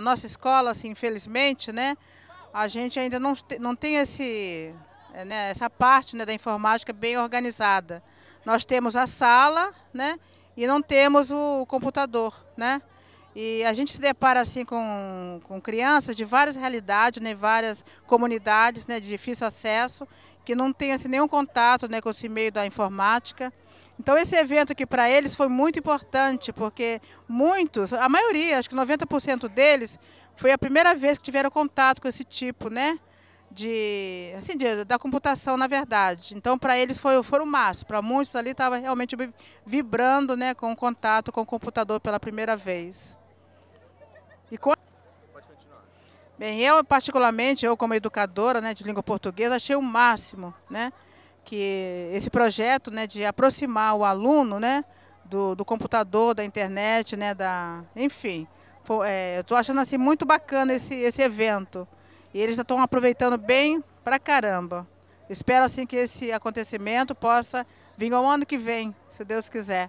A nossa escola, assim, infelizmente, né, a gente ainda não, não tem esse, é, né, essa parte né, da informática bem organizada. Nós temos a sala né, e não temos o computador. Né? E a gente se depara assim com, com crianças de várias realidades, né, várias comunidades né, de difícil acesso, que não tem assim, nenhum contato né, com esse meio da informática. Então esse evento aqui para eles foi muito importante, porque muitos, a maioria, acho que 90% deles, foi a primeira vez que tiveram contato com esse tipo, né? De, assim, de, da computação, na verdade. Então, para eles foi, foi o máximo. Para muitos ali estava realmente vibrando né, com o contato com o computador pela primeira vez. E com... Bem, eu particularmente, eu como educadora né, de língua portuguesa, achei o máximo, né? Que esse projeto né, de aproximar o aluno, né? Do, do computador, da internet, né? Da, enfim, é, eu estou achando assim muito bacana esse, esse evento. E eles estão aproveitando bem pra caramba. Espero assim que esse acontecimento possa vir ao ano que vem, se Deus quiser.